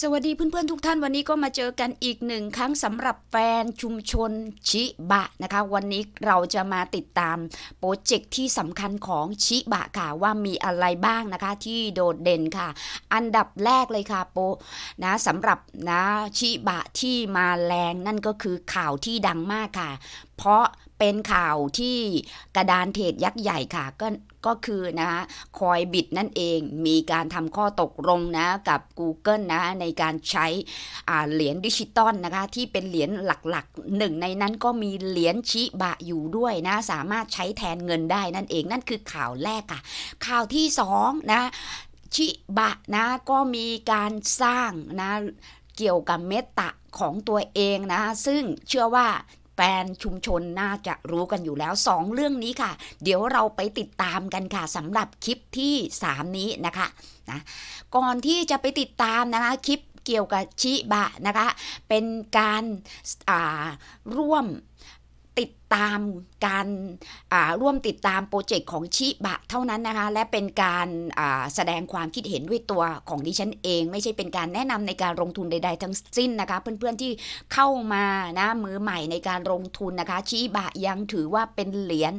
สวัสดีเพื่อนๆทุกท่านวันนี้ก็มาเจอกันอีกหนึ่งครั้งสำหรับแฟนชุมชนชิบะนะคะ วันนี้เราจะมาติดตามโปรเจกต์ที่สำคัญของชิบะค่ะว่ามีอะไรบ้างนะคะที่โดดเด่นค่ะ อันดับแรกเลยค่ะโปนะสำหรับนะชิบะที่มาแรงนั่นก็คือข่าวที่ดังมากค่ะ เพราะเป็นข่าวที่กระดานเทรดยักษ์ใหญ่ค่ะก็ก็คือนะคะคอยบิดนั่นเองมีการทำข้อตกลงนะกับ Google นะในการใช้เหรียญดิจิตอลนะคะที่เป็นเหรียญหลักๆหนึ่งในนั้นก็มีเหรียญชิบะอยู่ด้วยนะ สามารถใช้แทนเงินได้นั่นเองนั่นคือข่าวแรกค่ะ ข่าวที่2นะชิบะนะก็มีการสร้างนะเกี่ยวกับเมตตาของตัวเองนะซึ่งเชื่อว่าแฟนชุมชนน่าจะรู้กันอยู่แล้ว 2 เรื่องนี้ค่ะ เดี๋ยวเราไปติดตามกันค่ะสำหรับคลิปที่ 3 นี้นะคะนะก่อนที่จะไปติดตามนะคะ คลิปเกี่ยวกับชิบะนะคะเป็นการร่วมติดตามการร่วมติดตามโปรเจกต์ของชิบะ เท่านั้นนะคะและเป็นการแสดงความคิดเห็นด้วยตัวของดิฉันเอง ไม่ใช่เป็นการแนะนำในการลงทุนใด ๆ ทั้งสิ้นนะคะเพื่อนๆที่เข้ามานะมือใหม่ในการลงทุนนะคะชิบะยังถือว่าเป็นเหรียญ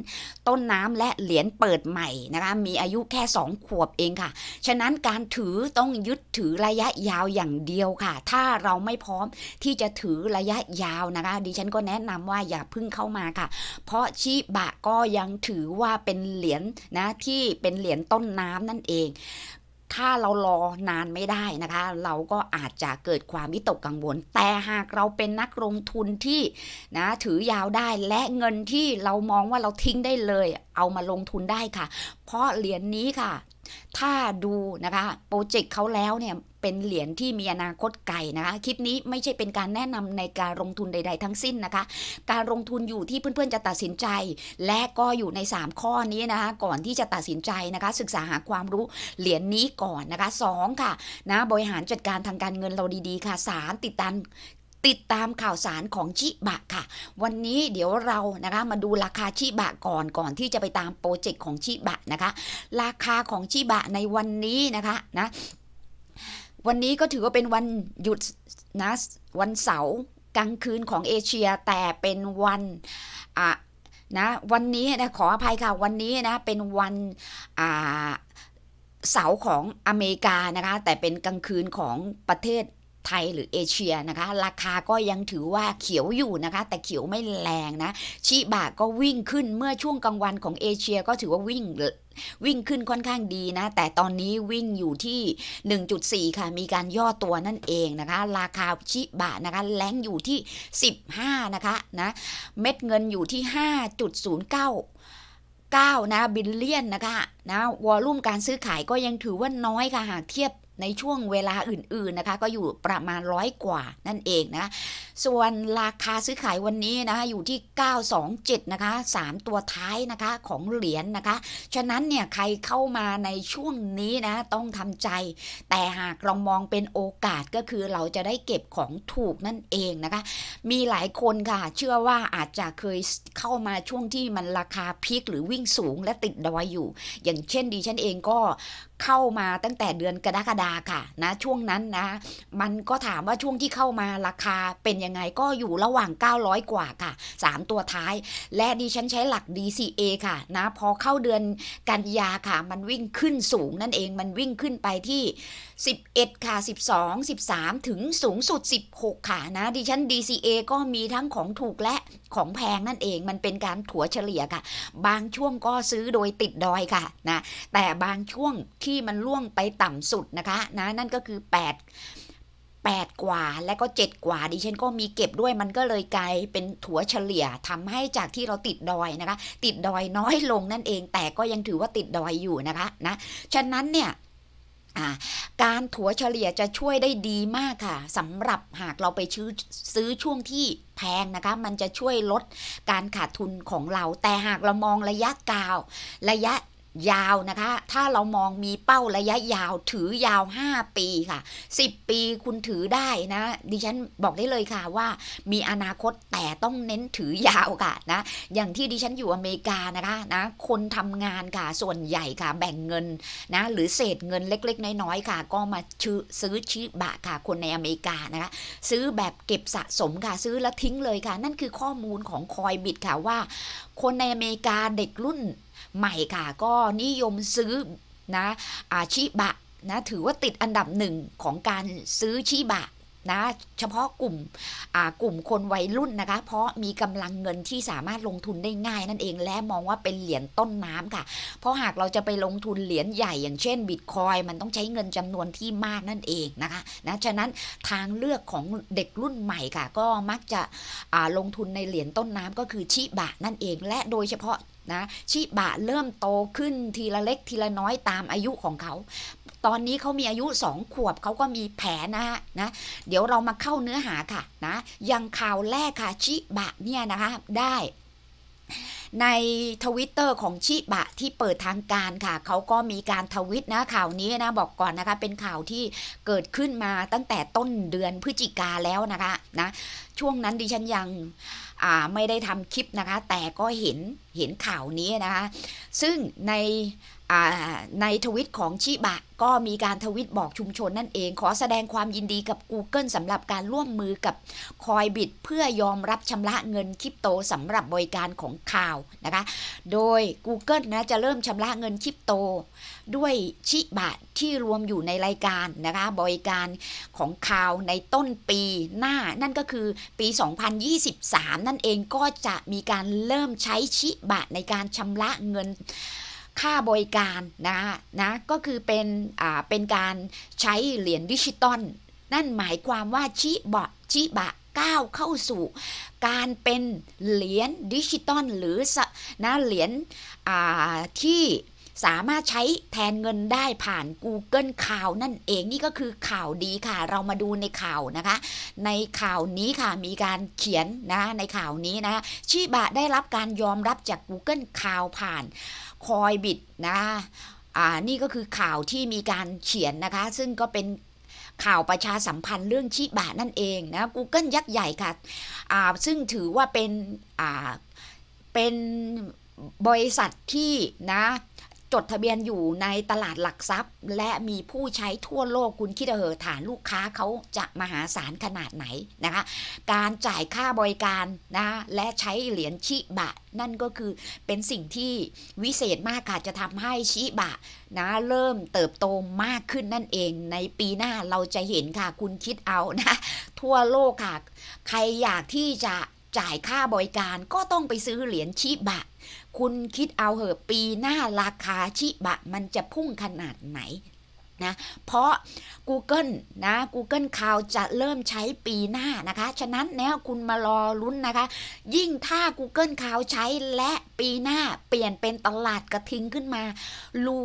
ต้นน้ำและเหรียญเปิดใหม่นะคะมีอายุแค่ 2 ขวบเองค่ะ ฉะนั้นการถือต้องยึดถือระยะยาวอย่างเดียวค่ะ ถ้าเราไม่พร้อมที่จะถือระยะยาวนะคะ ดิฉันก็แนะนำว่าอย่าพึ่งเข้ามาค่ะค่ะเพราะชิบะก็ยังถือว่าเป็นเหรียญนนะที่เป็นเหรียญต้นน้ำนั่นเอง ถ้าเรารอนานไม่ได้นะคะ เราก็อาจจะเกิดความวิตกกังวล แต่หากเราเป็นนักลงทุนที่นะถือยาวได้และเงินที่เรามองว่าเราทิ้งได้เลยเอามาลงทุนได้ค่ะ เพราะเหรียญนนี้ค่ะ ถ้าดูนะคะ โปรเจกต์เขาแล้วเนี่ย เป็นเหรียญที่มีอนาคตไกลนะคะ คลิปนี้ไม่ใช่เป็นการแนะนำในการลงทุนใดๆทั้งสิ้นนะคะ การลงทุนอยู่ที่เพื่อนๆจะตัดสินใจและก็อยู่ใน 3 ข้อนี้นะคะ ก่อนที่จะตัดสินใจนะคะ ศึกษาหาความรู้เหรียญนี้ก่อนนะคะ 2 ค่ะนะบริหารจัดการทางการเงินเราดี ๆ ค่ะ3ติดตามติดตามข่าวสารของชิบะค่ะวันนี้เดี๋ยวเรานะคะมาดูราคาชิบะก่อนก่อนที่จะไปตามโปรเจกต์ของ ชิบะนะคะราคาของชิบะในวันนี้นะคะนะวันนี้ก็ถือว่าเป็นวันหยุดนะวันเสาร์กลางคืนของเอเชีย แต่เป็นวันอ่ะนะวันนี้นะขออภัยค่ะวันนี้นะเป็นวันอ่าเสาร์ของอเมริกานะคะแต่เป็นกลางคืนของประเทศไทยหรือเอเชียนะคะ ราคาก็ยังถือว่าเขียวอยู่นะคะแต่เขียวไม่แรงนะชิบะก็วิ่งขึ้นเมื่อช่วงกลางวันของเอเชียก็ถือว่าวิ่งวิ่งขึ้นค่อนข้างดีนะ แต่ตอนนี้วิ่งอยู่ที่ 1.4 ค่ะ มีการย่อตัวนั่นเอง นะคะราคาชิบะนะคะแรงอยู่ที่ 15 นะคะ นะเม็ดเงินอยู่ที่ 5.09 9นะบิลเลียนนะคะนะวอลุ่มการซื้อขายก็ยังถือว่าน้อยค่ะหากเทียบในช่วงเวลาอื่นๆนะคะ ก็อยู่ประมาณร้อยกว่านั่นเองนะส่วนราคาซื้อขายวันนี้นะคะอยู่ที่927นะคะ3 ตัวท้ายนะคะของเหรียญนนะคะฉะนั้นเนี่ยใครเข้ามาในช่วงนี้นะต้องทำใจ แต่หากลองมองเป็นโอกาสก็คือเราจะได้เก็บของถูกนั่นเองนะคะ มีหลายคนค่ะ เชื่อว่าอาจจะเคยเข้ามาช่วงที่มันราคาพีคหรือวิ่งสูง และติดดอยอยู่ อย่างเช่นดีฉันเองก็เข้ามาตั้งแต่เดือนกรกฎาค่ะนะช่วงนั้นนะมันก็ถามว่าช่วงที่เข้ามาราคาเป็นยังไงก็อยู่ระหว่าง 900 กว่าค่ะ 3 ตัวท้ายและดิฉันใช้หลัก DCA ค่ะนะพอเข้าเดือนกันยาค่ะมันวิ่งขึ้นสูงนั่นเองมันวิ่งขึ้นไปที่ 11 ค่ะ 12 13 ถึงสูงสุด 16 ค่ะนะ ดิฉัน DCA ก็มีทั้งของถูกและของแพงนั่นเองมันเป็นการถัวเฉลี่ยค่ะ บางช่วงก็ซื้อโดยติดดอยค่ะนะแต่บางช่วงที่มันล่วงไปต่ำสุดนะคะนะนั่นก็คือ 8 8 กว่าและก็ 7 กว่าดิฉันก็มีเก็บด้วยมันก็เลยกลายเป็นถัวเฉลี่ยทำให้จากที่เราติดดอยนะคะ ติดดอยน้อยลงนั่นเองแต่ก็ยังถือว่าติดดอยอยู่นะคะนะฉะนั้นเนี่ยการถัวเฉลี่ยจะช่วยได้ดีมากค่ะสำหรับหากเราไปซื้อซื้อช่วงที่แพงนะคะ มันจะช่วยลดการขาดทุนของเราแต่หากเรามองระยะกาว ระยะยาวนะคะ ถ้าเรามองมีเป้าระยะยาวถือยาว 5 ปีค่ะ 10 ปีคุณถือได้นะ ดิฉัน บอกได้เลยค่ะว่ามีอนาคตแต่ต้องเน้นถือยาวค่ะนะ อย่างที่ดิฉันอยู่อเมริกานะคะ นะ คนทำงานค่ะ ส่วนใหญ่ค่ะ แบ่งเงิน นะ หรือเศษเงินเล็กๆ น้อยๆค่ะ ก็มาื้อซื้อชิบะค่ะ คนในอเมริกานะคะซื้อแบบเก็บสะสมค่ะซื้อแล้วทิ้งเลยค่ะ นั่นคือข้อมูลของคอยบิดค่ะว่า คนในอเมริกาเด็กรุ่นใหม่ค่ะก็นิยมซื้อนะอาชีบะนะถือว่าติดอันดับหนึ่งของการซื้อชีบะนะเฉพาะกลุ่มกลุ่มคนวัยรุ่นนะคะเพราะมีกำลังเงินที่สามารถลงทุนได้ง่ายนั่นเองและมองว่าเป็นเหรียญต้นน้ำค่ะ เพราะหากเราจะไปลงทุนเหรียญใหญ่อย่างเช่นบิตคอยมันต้องใช้เงินจำนวนที่มากนั่นเองนะคะนะฉะนั้นทางเลือกของเด็กรุ่นใหม่ค่ะก็มักจะลงทุนในเหรียญต้นน้ำก็คือชิบะนั่นเอง และโดยเฉพาะนะชิบะเริ่มโตขึ้นทีละเล็กทีละน้อยตามอายุของเขา ตอนนี้เขามีอายุสองขวบเขาก็มีแผลนะฮะนะเดี๋ยวเรามาเข้าเนื้อหาค่ะนะ ยังข่าวแรกค่ะ ชิบะเนี่ยนะคะได้ในทวิตเตอร์ของชิบะที่เปิดทางการค่ะ เขาก็มีการทวิตนะข่าวนี้นะบอกก่อนนะคะเป็นข่าวที่เกิดขึ้นมาตั้งแต่ต้นเดือนพฤศจิกาแล้วนะคะนะช่วงนั้นดิฉันยังไม่ได้ทำคลิปนะคะแต่ก็เห็นเห็นข่าวนี้นะคะ ซึ่งในในทวิตของชิบะก็มีการทวิตบอกชุมชนนั่นเอง ขอแสดงความยินดีกับ Google สำหรับการร่วมมือกับคอยบิดเพื่อยอมรับชำระเงินคริปโตสำหรับบริการของข่าวนะคะ โดย Google นะจะเริ่มชำระเงินคริปโตด้วยชิบะที่รวมอยู่ในรายการนะคะบริการของข่าวในต้นปีหน้านั่นก็คือปี 2023 นั่นเองก็จะมีการเริ่มใช้ชิบะในการชำระเงินค่าบริการนะคะนะ ก็คือเป็นอ่าเป็นการใช้เหรียญดิจิตอลนั่นหมายความว่าชิบะชิบะก้าวเข้าสู่ การเป็นเหรียญดิจิตอลหรือนะเหรียญที่สามารถใช้แทนเงินได้ผ่าน Google ข่าวนั่นเองนี่ก็คือข่าวดีค่ะ เรามาดูในข่าวนะคะ ในข่าวนี้ค่ะมีการเขียนนะในข่าวนี้นะชิบะได้รับการยอมรับจาก Google ข่าวผ่านคอยบิดนะ อ่า นี่ก็คือข่าวที่มีการเขียนนะคะ ซึ่งก็เป็นข่าวประชาสัมพันธ์เรื่องชีบะนั่นเองนะ Google ยักษ์ใหญ่ค่ะ อ่า ซึ่งถือว่าเป็น อ่า เป็นบริษัทที่นะจดทะเบียนอยู่ในตลาดหลักทรัพย์ และมีผู้ใช้ทั่วโลกคุณคิดเหอฐานลูกค้าเขาจะมหาศาลขนาดไหนนะคะ การจ่ายค่าบริการนะ และใช้เหรียญชิบะนั่นก็คือเป็นสิ่งที่วิเศษมากค่ะจะทำให้ชิบะนะ เริ่มเติบโตมากขึ้นนั่นเอง ในปีหน้าเราจะเห็นค่ะคุณคิดเอานะ ทั่วโลกค่ะ ใครอยากที่จะจ่ายค่าบริการ ก็ต้องไปซื้อเหรียญชิบะคุณคิดเอาเหอะปีหน้าราคาชิบะ มันจะพุ่งขนาดไหน นะ เพราะ Google นะ Google Cloud จะเริ่มใช้ปีหน้านะคะ ฉะนั้นเนี่ยคุณมา รอลุ้นนะคะ ยิ่งถ้า Google Cloud ใช้และปีหน้าเปลี่ยนเป็นตลาดกระทิงขึ้นมา ลู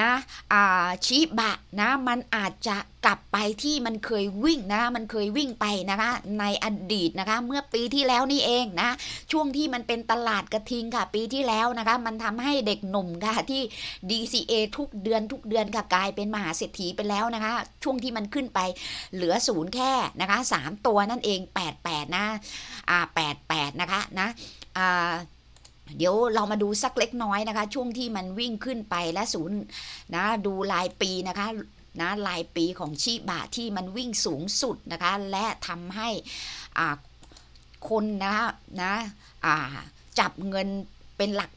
นะชีบะนะ มันอาจจะกลับไปที่มันเคยวิ่งนะมันเคยวิ่งไปนะคะ ในอดีตนะคะเมื่อปีที่แล้วนี่เองนะ ช่วงที่มันเป็นตลาดกระทิงค่ะ ปีที่แล้วนะคะมันทำให้เด็กหนุ่มค่ะที่ DCA ทุกเดือนทุกเดือนค่ะกลายเป็นมหาเศรษฐีไปแล้วนะคะ ช่วงที่มันขึ้นไปเหลือศูนย์แค่นะคะมตัวนั่นเอง88นะอ่า88นะคะนะอ่าเดี๋ยวเรามาดูสักเล็กน้อยนะคะ ช่วงที่มันวิ่งขึ้นไปและศูนย์นะดูรายปีนะคะ นะรายปีของชีบะที่มันวิ่งสูงสุดนะคะ และทำให้คนนะนะจับเงินเป็นหลัก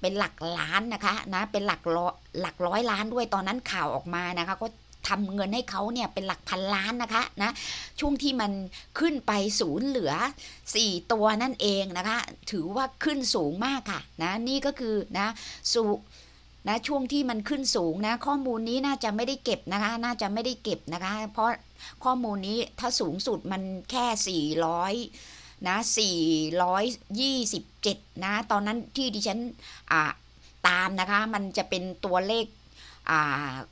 เป็นหลักล้านนะคะนะเป็นหลักร้อหลักร้อยล้านด้วยตอนนั้นข่าวออกมานะคะ ก็ทำเงินให้เขาเนี่ยเป็นหลักพันล้านนะคะนะช่วงที่มันขึ้นไปศูนย์เหลือ 4 ตัวนั่นเองนะคะ ถือว่าขึ้นสูงมากค่ะนะนี่ก็คือ นะสูนะช่วงที่มันขึ้นสูงนะข้อมูลนี้น่าจะไม่ได้เก็บนะคะน่าจะไม่ได้เก็บนะคะเพราะข้อมูลนี้ถ้าสูงสุดมันแค่ 400นะ427นะตอนนั้นที่ดิฉันอ่าตามนะคะมันจะเป็นตัวเลขอ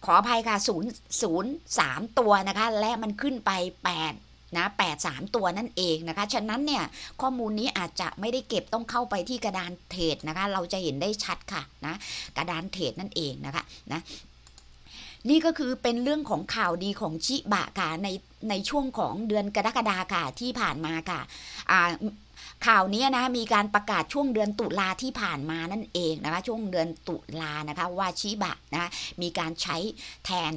ขออภัยค่ะ 0 0 3 ตัวนะคะ และมันขึ้นไป 8 นะ 8 3 ตัวนั่นเองนะคะ ฉะนั้นเนี่ย ข้อมูลนี้อาจจะไม่ได้เก็บต้องเข้าไปที่กระดานเทรดนะคะ เราจะเห็นได้ชัดค่ะนะ กระดานเทรดนั่นเองนะคะนะนี่ก็คือเป็นเรื่องของข่าวดีของชิบะค่ะในในช่วงของเดือนกรกฎาค่ะ ที่ผ่านมาค่ะอ่าข่าวนี้นะมีการประกาศช่วงเดือนตุลาที่ผ่านมานั่นเองนะคะช่วงเดือนตุลานะคะว่าชิบะนะมีการใช้แทน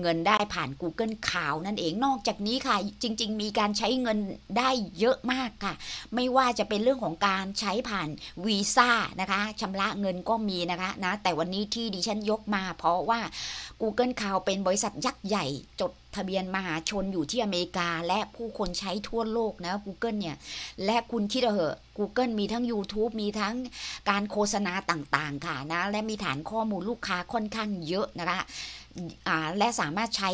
เงินได้ผ่าน Google ข่าวนั่นเองนอกจากนี้ค่ะจริง ๆ มีการใช้เงินได้เยอะมากค่ะ ไม่ว่าจะเป็นเรื่องของการใช้ผ่านวีซ่านะคะชำระเงินก็มีนะคะนะแต่วันนี้ที่ดิฉันยกมาเพราะว่า Google ข่าวเป็นบริษัทยักษ์ใหญ่จดทะเบียนมหาชนอยู่ที่อเมริกา และผู้คนใช้ทั่วโลกนะ Google เนี่ย และคุณคิดเหอะ Google มีทั้ง YouTube มีทั้งการโฆษณาต่าง ๆ ค่ะนะ และมีฐานข้อมูลลูกค้าค่อนข้างเยอะนะคะและสามารถใช้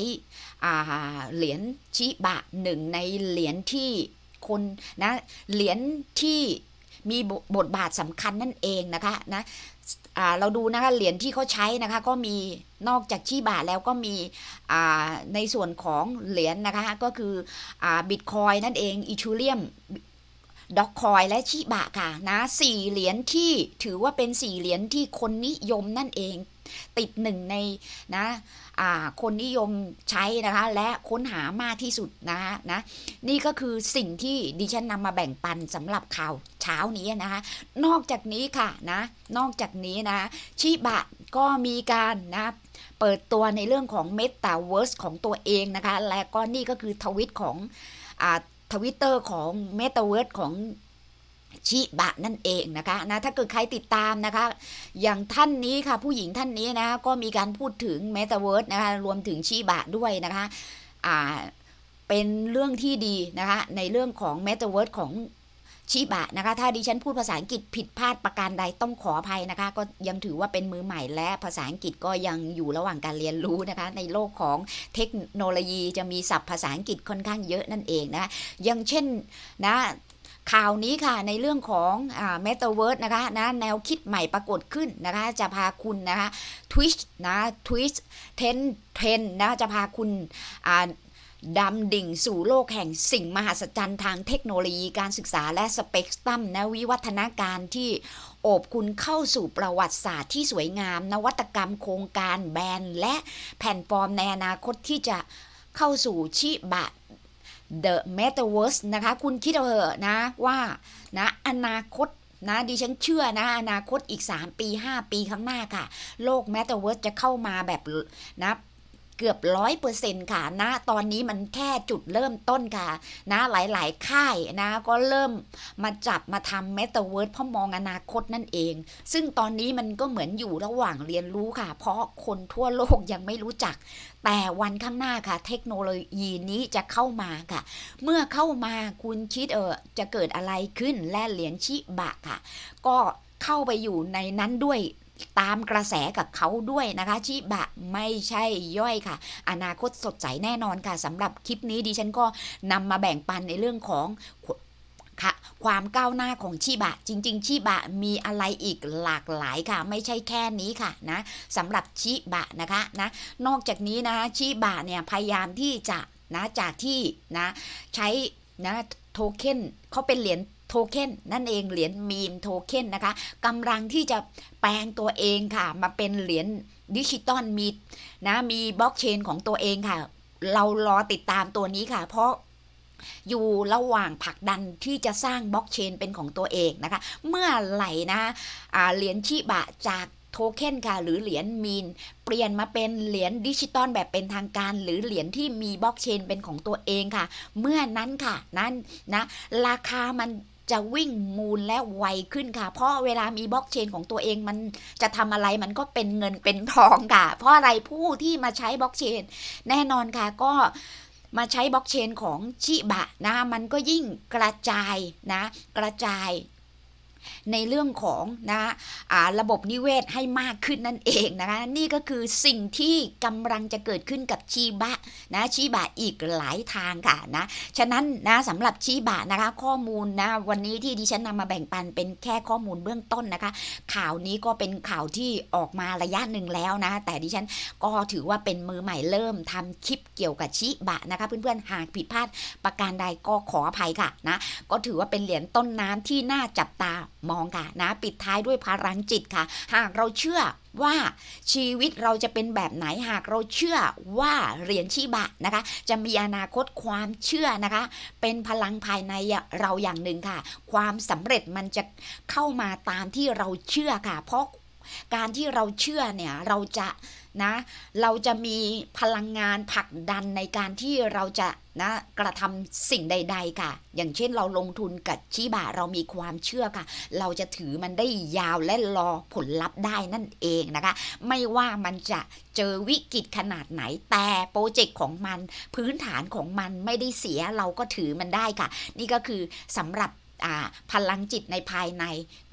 เหรียญชิบะหนึ่งในเหรียญที่คนนะ เหรียญที่มีบทบาทสำคัญนั่นเองนะคะนะเราดูนะคะเหรียญที่เขาใช้นะคะ ก็มีนอกจากชี้บาทแล้วก็มีในส่วนของเหรียญนนะคะก็คือบิตคอยนั่นเองอีชูเลียมด็อกคอยและช้บะค่ะนะสี่เหรียญที่ถือว่าเป็นสี่เหรียญที่คนนิยมนั่นเอง ติดหนึ่งในนะคนนิยมใช้นะคะและค้นหามากที่สุดนะคะนะนี่ก็คือสิ่งที่ดิฉันนำมาแบ่งปันสำหรับข่าวช้านี้นะคะนอกจากนี้ค่ะนะ นอกจากนี้นะชิบะก็มีการนะเปิดตัวในเรื่องของเมตาเวิร์สของตัวเองนะคะ และก็นี่ก็คือทวิตของอ่าทวิตเตอร์ของเมตาเวิร์สของชิบะนั่นเองนะคะนะถ้าเกิดใครติดตามนะคะอย่างท่านนี้ค่ะผู้หญิงท่านนี้ นะก็มีการพูดถึงเมตาเวิร์สนะคะรวมถึงชิบะด้วยนะคะอ่าเป็นเรื่องที่ดีนะคะในเรื่องของเมตาเวิร์สของชิบะนะคะถ้าดิฉันพูดภาษาอังกฤษผิดพลาดประการใดต้องขออภัยนะคะก็ยังถือว่าเป็นมือใหม่และภาษาอังกฤษก็ยังอยู่ระหว่างการเรียนรู้นะคะในโลกของเทคโนโลยีจะมีศัพท์ภาษาอังกฤษค่อนข้างเยอะนั่นเองนะะยังเช่นนะข่าวนี้ค่ะในเรื่องของเมตาเวิร์สนะคะนะแนวคิดใหม่ปรากฏขึ้นนะคะจะพาคุณนะคะทวิชนะทวิชเทนเทนนะจะพาคุณอ่าดำ ดิ่ง สู่ โลกแห่งสิ่ง มหัศจรรย์ทางเทคโนโลยีการศึกษาและสเปกตรัมนะ วิวัฒนาการ ที่ โอบคุณเข้าสู่ประวัติศาสตร์ที่สวยงาม นวัตกรรม โครงการแบรนด์และแผ่นฟอร์มในอนาคตที่จะเข้าสู่ชิบะ The Metaverse นะคะ คุณ คิด เอาเถอะนะว่า นะ อนาคตนะดิฉันเชื่อนะ อนาคตอีก3ปี5ปีข้างหน้าค่ะ โลกเมตเวิร์สจะเข้ามาแบบนะเกือบร้อยเปอร์เซ็นต์ค่ะ นะ ตอนนี้มันแค่จุดเริ่มต้นค่ะ นะ หลาย ๆ ค่ายนะ ก็เริ่ม มาจับมาทำเมตาเวิร์ดเพราะมองอนาคตนั่นเอง ซึ่งตอนนี้มันก็เหมือนอยู่ระหว่างเรียนรู้ค่ะ เพราะคนทั่วโลกยังไม่รู้จัก แต่วันข้างหน้าค่ะ เทคโนโลยีนี้จะเข้ามาค่ะ เมื่อเข้ามาคุณคิดเออจะเกิดอะไรขึ้น และเหรียญชิบะค่ะ ก็เข้าไปอยู่ในนั้นด้วยตามกระแสกับเขาด้วยนะคะชิบะไม่ใช่ย่อยค่ะ อนาคตสดใสแน่นอนค่ะสำหรับคลิปนี้ดิฉันก็นำมาแบ่งปันในเรื่องของค่ะความก้าวหน้าของชิบะ จริง ๆชิบะมีอะไรอีกหลากหลายค่ะ ไม่ใช่แค่นี้ค่ะนะสำหรับชิบะนะคะนะนอกจากนี้นะะชิบะเนี่ยพยายามที่จะนะจากที่นะ ใช้นะโทเค็นเขาเป็นเหรียญโทเค็นนั่นเองเหรียญมีมโทเค็นนะคะกำลังที่จะแปลงตัวเองค่ะมาเป็นเหรียญดิจิตอลมีดนะมีบล็อกเชนของตัวเองค่ะเรารอติดตามตัวนี้ค่ะเพราะอยู่ระหว่างผลักดันที่จะสร้างบล็อกเชนเป็นของตัวเองนะคะ เมื่อไหร่นะเหรียญชิบะจากโทเค็นค่ะ หรือเหรียญมีนเปลี่ยนมาเป็นเหรียญดิจิตอลแบบเป็นทางการ หรือเหรียญที่มีบล็อกเชนเป็นของตัวเองค่ะ เมื่อนั้นค่ะนั้นนะราคามันจะวิ่งมูลและไวขึ้นค่ะ เพราะเวลามีบล็อกเชนของตัวเองมันจะทำอะไรมันก็เป็นเงินเป็นทองค่ะ เพราะอะไรผู้ที่มาใช้บล็อกเชน แน่นอนค่ะก็มาใช้บล็อกเชนของชิบะนะมันก็ยิ่งกระจายนะกระจายในเรื่องของนะะระบบนิเวศให้มากขึ้นนั่นเองนะคะ นี่ก็คือสิ่งที่กำลังจะเกิดขึ้นกับชีบะนะชีบะอีกหลายทางค่ะนะฉะนั้นนะสำหรับชีบะนะคะ ข้อมูลนะวันนี้ที่ดิฉันนำมาแบ่งปันเป็นแค่ข้อมูลเบื้องต้นนะคะ ข่าวนี้ก็เป็นข่าวที่ออกมาระยะหนึ่งแล้วนะ แต่ดิฉันก็ถือว่าเป็นมือใหม่เริ่มทำคลิปเกี่ยวกับชีบะนะคะเพื่อนๆหากผิดพลาดประการใดก็ขออภัยค่ะนะก็ถือว่าเป็นเหรียญต้นน้ำที่น่าจับตามองค่ะนะปิดท้ายด้วย พลังจิตค่ะ หากเราเชื่อว่าชีวิตเราจะเป็นแบบไหนหากเราเชื่อว่าเหรียญชีบะ นะคะ จะมีอนาคตความเชื่อนะคะ เป็นพลังภายในเราอย่างหนึ่งค่ะ ความสำเร็จมันจะเข้ามาตามที่เราเชื่อค่ะ เพราะการที่เราเชื่อเนี่ยเราจะนะเราจะมีพลังงานผลักดันในการที่เราจะนะกระทำสิ่งใด ๆค่ะ อย่างเช่นเราลงทุนกับชีบะเรามีความเชื่อค่ะ เราจะถือมันได้ยาวและรอผลลัพธ์ได้นั่นเองนะคะ ไม่ว่ามันจะเจอวิกฤตขนาดไหนแต่โปรเจกต์ของมันพื้นฐานของมันไม่ได้เสียเราก็ถือมันได้ค่ะ นี่ก็คือสำหรับพลังจิตในภายใน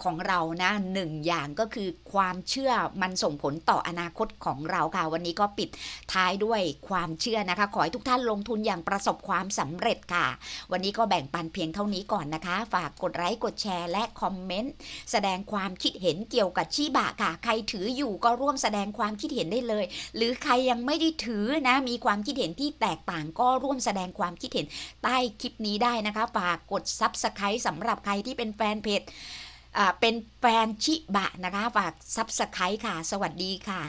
ของเรานะหนึ่งอย่างก็คือความเชื่อมันส่งผลต่ออนาคตของเราค่ะ วันนี้ก็ปิดท้ายด้วยความเชื่อนะคะ ขอให้ทุกท่านลงทุนอย่างประสบความสำเร็จค่ะ วันนี้ก็แบ่งปันเพียงเท่านี้ก่อนนะคะฝากกดไลค์กดแชร์และคอมเมนต์แสดงความคิดเห็นเกี่ยวกับชีบะค่ะ ใครถืออยู่ก็ร่วมแสดงความคิดเห็นได้เลย หรือใครยังไม่ได้ถือนะ มีความคิดเห็นที่แตกต่างก็ร่วมแสดงความคิดเห็นใต้คลิปนี้ได้นะคะฝากกดซับสไคร b e สำำหรับใครที่เป็นแฟนเพจ เป็นแฟนชิบะนะคะฝากซับสไครต์ค่ะ สวัสดีค่ะ